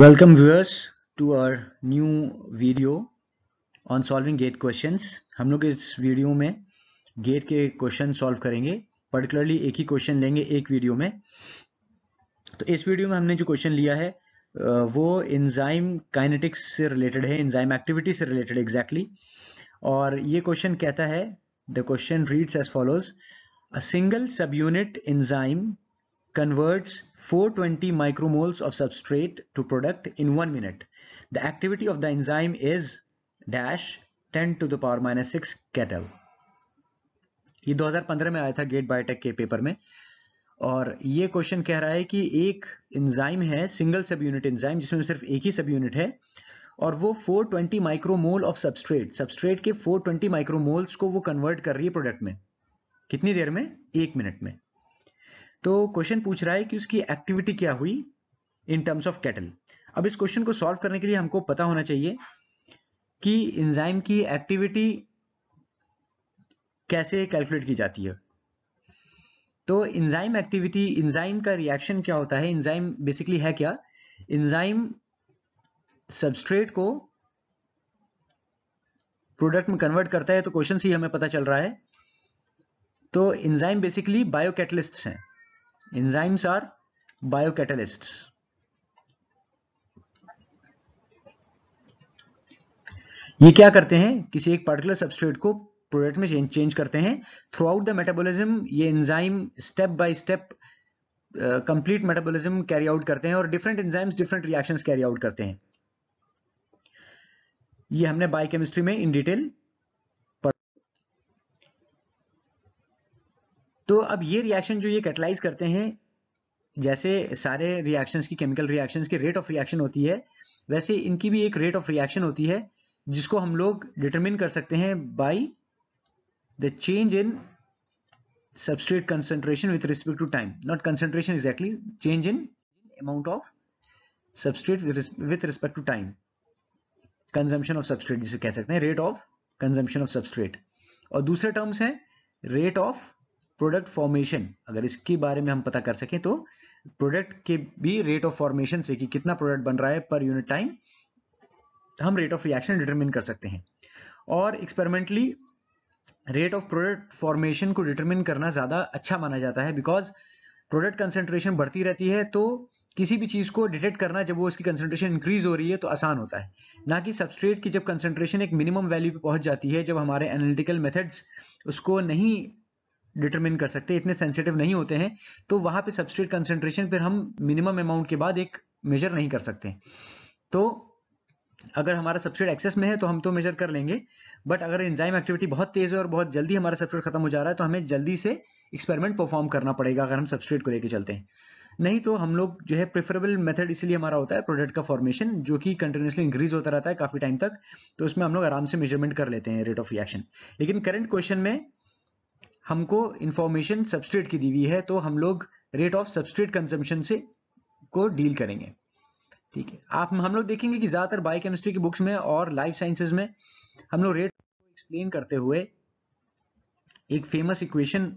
Welcome viewers to our new video on solving gate questions. हम लोग इस video में गेट के क्वेश्चन सॉल्व करेंगे पर्टिकुलरली एक ही क्वेश्चन लेंगे एक वीडियो में तो इस वीडियो में हमने जो क्वेश्चन लिया है वो इंजाइम काइनेटिक्स से रिलेटेड है इंजाइम एक्टिविटी से रिलेटेड एग्जैक्टली और ये क्वेश्चन कहता है the question reads as follows a single subunit enzyme converts 420 micromoles of substrate to product in 1 minute. The activity of the enzyme is dash 10 to the power minus 6 katal ये 2015 में आया था gate biotech के paper में और ये question कह रहा है कि एक एंजाइम है सिंगल सब यूनिट एंजाइम जिसमें सिर्फ एक ही सब यूनिट है और वो 420 माइक्रोमोल ऑफ सबस्ट्रेट सबस्ट्रेट के 420 माइक्रोमोल्स को वो कन्वर्ट कर रही है प्रोडक्ट में कितनी देर में एक मिनट में तो क्वेश्चन पूछ रहा है कि उसकी एक्टिविटी क्या हुई इन टर्म्स ऑफ कैटल अब इस क्वेश्चन को सॉल्व करने के लिए हमको पता होना चाहिए कि इंजाइम की एक्टिविटी कैसे कैलकुलेट की जाती है तो इंजाइम एक्टिविटी इंजाइम का रिएक्शन क्या होता है इंजाइम बेसिकली है क्या इंजाइम सबस्ट्रेट को प्रोडक्ट में कन्वर्ट करता है तो क्वेश्चन से ही हमें पता चल रहा है तो इंजाइम बेसिकली बायोकेटलिस्ट हैं Enzymes are biocatalysts. ये क्या करते हैं किसी एक पर्टिकुलर सबस्ट्रेट को प्रोडक्ट में चेंज करते हैं थ्रू आउट द मेटाबोलिज्म ये enzyme step by step complete metabolism carry out करते हैं और different enzymes different reactions carry out करते हैं ये हमने बायोकेमिस्ट्री में इन डिटेल तो अब ये रिएक्शन जो ये कैटलाइज करते हैं जैसे सारे रिएक्शंस की केमिकल रिएक्शंस की रेट ऑफ रिएक्शन होती है वैसे इनकी भी एक रेट ऑफ रिएक्शन होती है जिसको हम लोग डिटरमिन कर सकते हैं by the change in substrate concentration with respect to time not concentration exactly change in amount of substrate with respect to time consumption of substrate जिसे कह सकते हैं rate of consumption of substrate और दूसरे terms हैं rate of product formation अगर इसके बारे में हम पता कर सकें तो प्रोडक्ट के भी रेट ऑफ फॉर्मेशन से कि कितना प्रोडक्ट बन रहा है पर यूनिट टाइम हम रेट ऑफ रिएक्शन डिटरमिन कर सकते हैं और experimentally rate of product formation को डिटरमिन करना ज़्यादा अच्छा माना जाता है बिकॉज प्रोडक्ट कंसेंट्रेशन बढ़ती रहती है तो किसी भी चीज़ को डिटेक्ट करना जब वो उसकी कंसेंट्रेशन इंक्रीज हो रही है तो आसान होता है ना कि सबस्ट्रेट की जब कंसेंट्रेशन एक मिनिमम वैल्यू पे पहुंच जाती है जब हमारे एनालिटिकल मेथड्स उसको नहीं डिटरमिन कर सकते इतने सेंसिटिव नहीं होते हैं तो वहां पे सब्सट्रेट कंसेंट्रेशन फिर हम मिनिमम अमाउंट के बाद एक मेजर नहीं कर सकते तो अगर हमारा सब्सट्रेट एक्सेस में है तो हम तो मेजर कर लेंगे बट अगर एंजाइम एक्टिविटी बहुत तेज है और बहुत जल्दी हमारा सब्सट्रेट खत्म हो जा रहा है तो हमें जल्दी से एक्सपेरिमेंट परफॉर्म करना पड़ेगा अगर हम सब्सट्रेट को लेकर चलते हैं नहीं तो हम लोग जो है प्रेफरेबल मेथड इसलिए हमारा होता है प्रोडक्ट का फॉर्मेशन जो कि कंटिन्यूसली इंक्रीज होता रहता है काफी टाइम तक तो उसमें हम लोग आराम से मेजरमेंट कर लेते हैं रेट ऑफ रिएक्शन लेकिन करंट क्वेश्चन में हमको इन्फॉर्मेशन सब्सट्रेट की दी हुई है तो हम लोग रेट ऑफ सब्सट्रेट कंजम्पशन से को डील करेंगे ठीक है आप हम लोग देखेंगे कि ज़्यादातर बायोकेमिस्ट्री की बुक्स में और लाइफ साइंसेज में हम लोग रेट एक्सप्लेन करते हुए एक फेमस इक्वेशन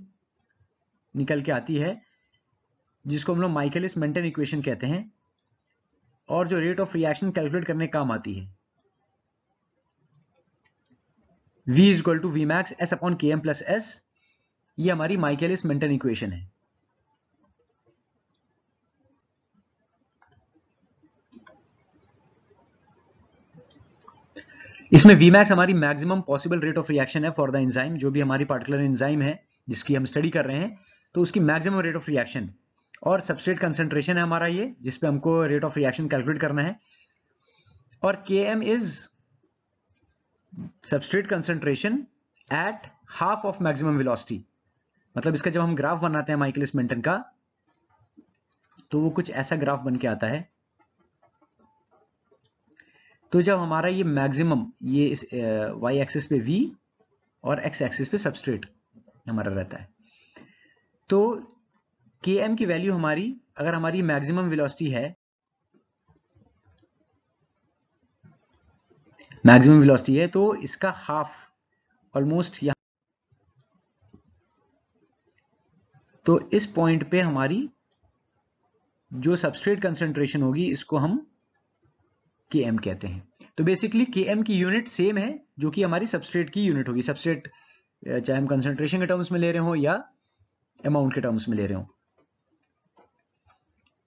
निकल के आती है जिसको हम लोग माइकलिस मेंटेन इक्वेशन कहते हैं और जो रेट ऑफ रिएक्शन कैलकुलेट करने काम आती है V equal to V max S upon K M plus S ये हमारी माइकेलिस मेंटन इक्वेशन है इसमें मैक्स हमारी maximum possible rate of reaction है फॉर द एंजाइम जो भी हमारी पार्टिकुलर एंजाइम है जिसकी हम स्टडी कर रहे हैं तो उसकी मैक्सिमम रेट ऑफ रिएक्शन और सबस्ट्रेट कंसेंट्रेशन है हमारा ये जिसपे हमको रेट ऑफ रिएक्शन कैलकुलेट करना है और K M is substrate concentration at half of maximum velocity मतलब इसका जब हम ग्राफ बनाते हैं माइकलिस मेंटन का तो वो कुछ ऐसा ग्राफ बन के आता है तो जब हमारा ये मैक्सिमम ये वाई एक्सिस पे वी और एक्स एक्सिस पे सबस्ट्रेट हमारा रहता है तो के एम की वैल्यू हमारी अगर हमारी मैक्सिमम वेलोसिटी है मैक्सिमम वेलोसिटी है तो इसका हाफ ऑलमोस्ट यहां तो इस पॉइंट पे हमारी जो सबस्ट्रेट कंसेंट्रेशन होगी इसको हम के एम कहते हैं तो बेसिकली के एम की यूनिट सेम है जो कि हमारी सबस्ट्रेट की यूनिट होगी सबस्ट्रेट चाहे हम कंसेंट्रेशन के टर्म्स में ले रहे हो या अमाउंट के टर्म्स में ले रहे हो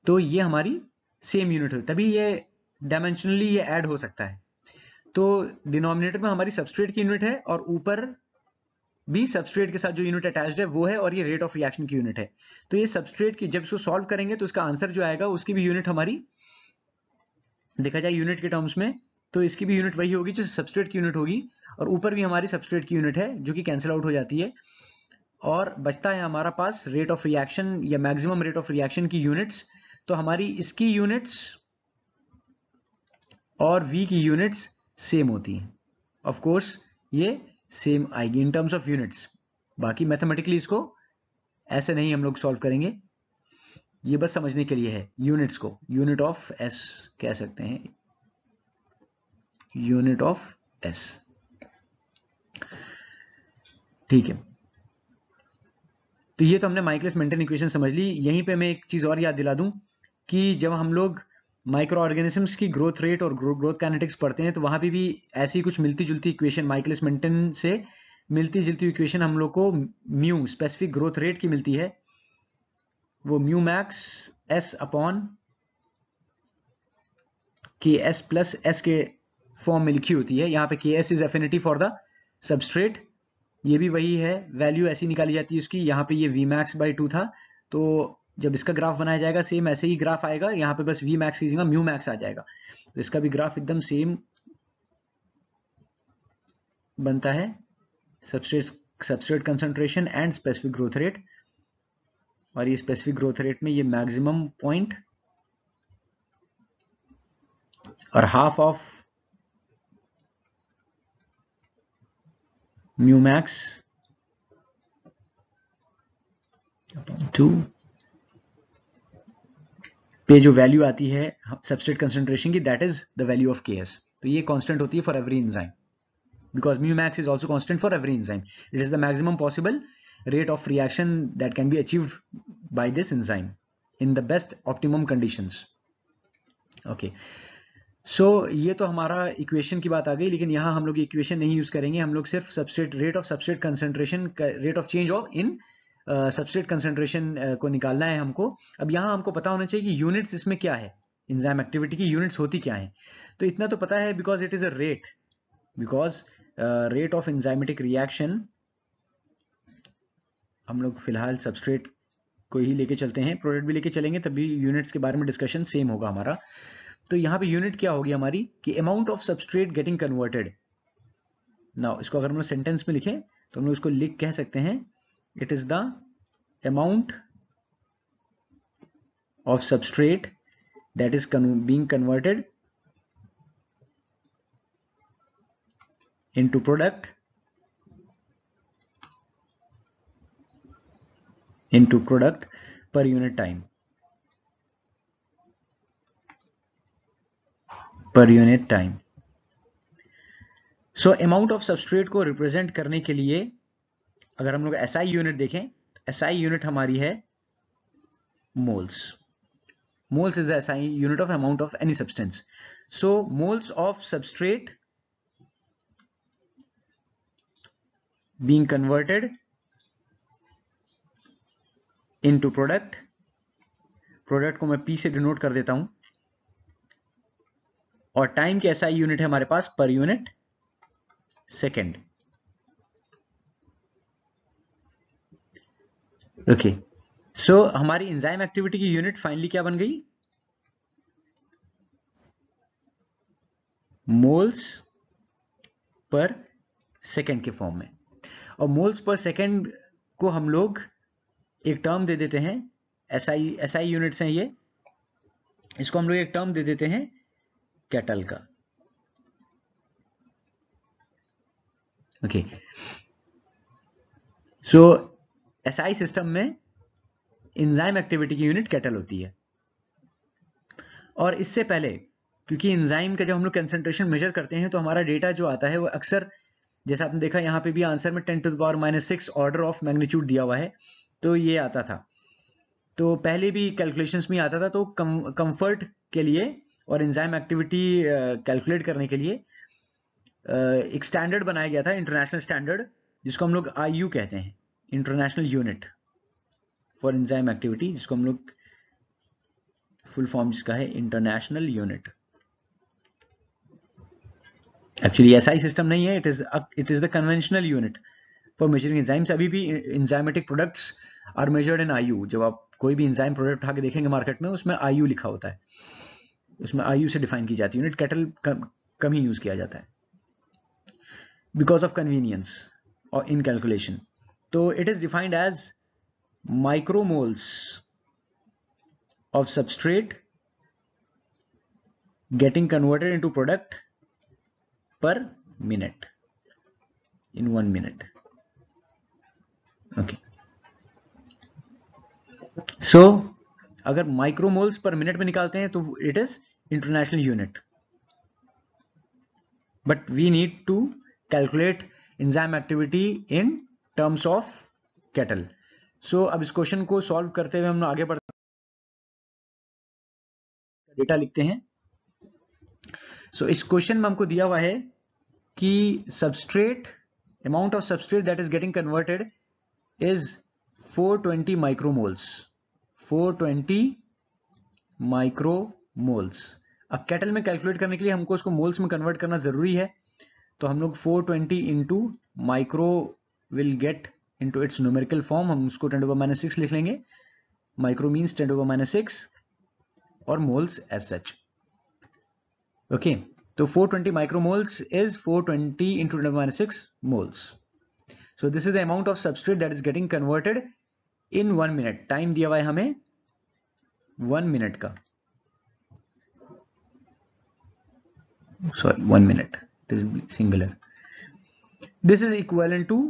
तो ये हमारी सेम यूनिट होगी तभी ये डायमेंशनली ये ऐड हो सकता है तो डिनोमिनेटर में हमारी सबस्ट्रेट की यूनिट है और ऊपर बी सबस्ट्रेट के साथ जो यूनिट अटैच है वो है और ये रेट ऑफ रिएक्शन की यूनिट है तो ये सबस्ट्रेट की जब इसको सॉल्व करेंगे तो इसका आंसर जो आएगा उसकी भी यूनिट हमारी देखा जाए यूनिट के टर्म्स में तो इसकी भी यूनिट वही होगी जो सबस्ट्रेट की यूनिट होगी और ऊपर भी हमारी सबस्ट्रेट की यूनिट है जो कि कैंसिल आउट हो जाती है और बचता है हमारा पास रेट ऑफ रिएक्शन या मैक्सिमम रेट ऑफ रिएक्शन की यूनिट्स तो हमारी इसकी यूनिट्स और वी की यूनिट्स सेम होती हैं ऑफ कोर्स ये सेम आएगी इन टर्म्स ऑफ यूनिट्स बाकी मैथमेटिकली इसको ऐसे नहीं हम लोग सॉल्व करेंगे ये बस समझने के लिए है यूनिट्स को यूनिट ऑफ एस कह सकते हैं यूनिट ऑफ एस ठीक है तो ये तो हमने माइकलिस मेंटेन इक्वेशन समझ ली यहीं पे मैं एक चीज और याद दिला दूं कि जब हम लोग माइक्रो ऑर्गेनिजम्स की ग्रोथ रेट और ग्रोथ कैनेटिक्स पढ़ते हैं तो वहां पे भी ऐसी कुछ मिलती जुलती इक्वेशन माइकलिस मेंटन से मिलती जुलती इक्वेशन हम लोग को म्यू स्पेसिफिक ग्रोथ रेट की मिलती है वो mu max S upon K S plus S के फॉर्म में लिखी होती है यहाँ पे K S is affinity for the substrate ये भी वही है वैल्यू ऐसी निकाली जाती है उसकी यहाँ पे ये वी मैक्स बाई टू था तो जब इसका ग्राफ बनाया जाएगा सेम ऐसे ही ग्राफ आएगा यहाँ पे बस वी मैक्स की जगह म्यू मैक्स आ जाएगा तो इसका भी ग्राफ एकदम सेम बनता है substrate substrate concentration and specific growth rate और ये स्पेसिफिक ग्रोथ रेट में ये मैक्सिमम पॉइंट और half of mu max two पे जो वैल्यू आती है सबस्टेट कंसेंट्रेशन की that is the value of K तो ये कॉन्स्टेंट होती है for every enzyme because mu max is also constant for every enzyme it is the maximum possible rate of reaction that can be achieve by this enzyme in the best optimum condition okay so ये तो हमारा equation की बात आ गई लेकिन यहां हम लोग इक्वेशन नहीं यूज करेंगे हम लोग सिर्फ substrate rate of substrate concentration rate of change of in substrate concentration को निकालना है हमको अब यहाँ हमको पता होना चाहिए कि यूनिट्स इसमें क्या है इंजाइम एक्टिविटी की यूनिट्स होती क्या हैं तो इतना तो पता है because it is a rate because rate of enzymatic reaction हम लोग फिलहाल सबस्ट्रेट को ही लेके चलते हैं प्रोडक्ट भी लेके चलेंगे तभी यूनिट्स के बारे में डिस्कशन सेम होगा हमारा तो यहाँ पे यूनिट क्या होगी हमारी कि amount of substrate getting converted ना इसको अगर हम लोग सेंटेंस में लिखें तो हम लोग इसको लिख कह सकते हैं it is the amount of substrate that is con being converted into product into product per unit time per unit time so amount of substrate ko represent karne ke liye अगर हम लोग एस यूनिट देखें S I unit हमारी है moles moles is the SI unit of amount of any substance so moles of substrate being converted into product को मैं P से denote कर देता हूं और टाइम की आई यूनिट है हमारे पास पर unit second okay okay. So so, हमारी इंजाइम एक्टिविटी की यूनिट फाइनली क्या बन गई मोल्स पर सेकेंड के फॉर्म में और मोल्स पर सेकेंड को हम लोग एक टर्म दे देते हैं S I S I units हैं ये इसको हम लोग एक टर्म दे देते हैं कैटल का okay okay. So so, SI system में इंजाइम एक्टिविटी की यूनिट कैटल होती है और इससे पहले क्योंकि इंजाइम का जब हम लोग कंसेंट्रेशन मेजर करते हैं तो हमारा डेटा जो आता है वो अक्सर जैसे आपने देखा यहाँ पे भी आंसर में ten to the power minus six order of magnitude दिया हुआ है तो ये आता था तो पहले भी कैलकुलेशंस में आता था तो कंफर्ट के लिए और इंजाइम एक्टिविटी कैलकुलेट करने के लिए एक स्टैंडर्ड बनाया गया था इंटरनेशनल स्टैंडर्ड जिसको हम लोग आई कहते हैं international unit for enzyme activity जिसको हम लोग फुल फॉर्म जिसका है इंटरनेशनल यूनिट एक्चुअली ऐसा ही सिस्टम नहीं है it is it is the conventional unit for measuring enzymes अभी भी enzymatic products are measured in IU जब आप कोई भी एंजाइम प्रोडक्ट उठा के देखेंगे मार्केट में उसमें आयु लिखा होता है उसमें आयु से डिफाइन की जाती है यूनिट कैटल कम, कम ही यूज किया जाता है बिकॉज ऑफ कन्वीनियंस और in calculation So it is defined as micromoles of substrate getting converted into product per minute in one minute okay so अगर micromoles per minute में निकालते हैं तो it is international unit but we need enzyme activity in terms of katal so अब इस question को solve करते हुए हम लोग आगे बढ़ते डेटा लिखते हैं सो so, इस क्वेश्चन में हमको दिया हुआ है कि substrate amount of substrate that is getting converted is 420 micromoles 420 micromoles अब कैटल में कैलकुलेट करने के लिए हमको उसको मोल्स में कन्वर्ट करना जरूरी है तो हम लोग 420 twenty into micro will get into its numerical form हम उसको टेन ओवर माइनस सिक्स लिख लेंगे micro means ten over minus six और मोल्स एज सच ओके तो 420 twenty micromoles is four twenty into ten minus six moles so this is the amount of substrate that is getting converted in one minute time दिया हुआ है हमें one minute का sorry one minute is singular this is equal to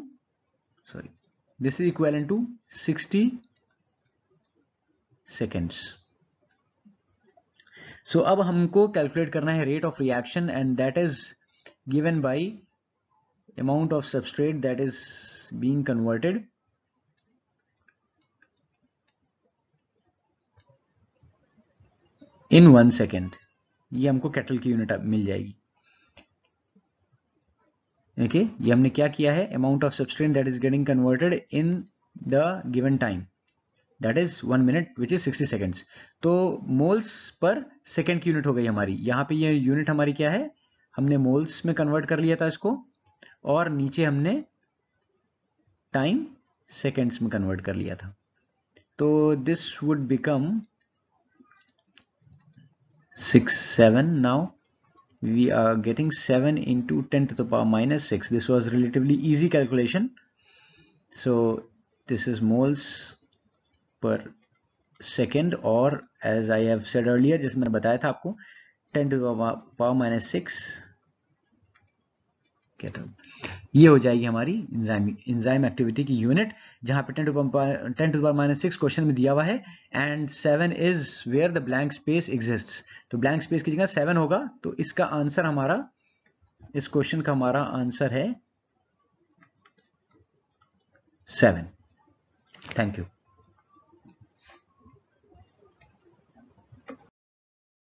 sorry this is equivalent to 60 seconds so so, अब हमको calculate करना है rate of reaction and that is given by amount of substrate that is being converted in one second ये हमको cattle की unit मिल जाएगी okay ये हमने क्या किया है amount of substance that is getting converted in the given time that is one minute which is 60 seconds तो मोल्स पर सेकेंड की यूनिट हो गई हमारी यहाँ पे ये यूनिट हमारी क्या है हमने मोल्स में कन्वर्ट कर लिया था इसको और नीचे हमने टाइम सेकेंड्स में कन्वर्ट कर लिया था तो this would become six seven now we are getting 7 into 10 to the power minus 6 this was relatively easy calculation so this is moles per second or as I have said earlier just 10 to the power minus 6 katal ये हो जाएगी हमारी enzyme enzyme activity की unit जहां पे ten to ten to minus six question में दिया हुआ है and seven is where the blank space exist तो ब्लैंक स्पेस की जगह सेवन होगा तो इसका आंसर हमारा इस क्वेश्चन का हमारा आंसर है सेवन थैंक यू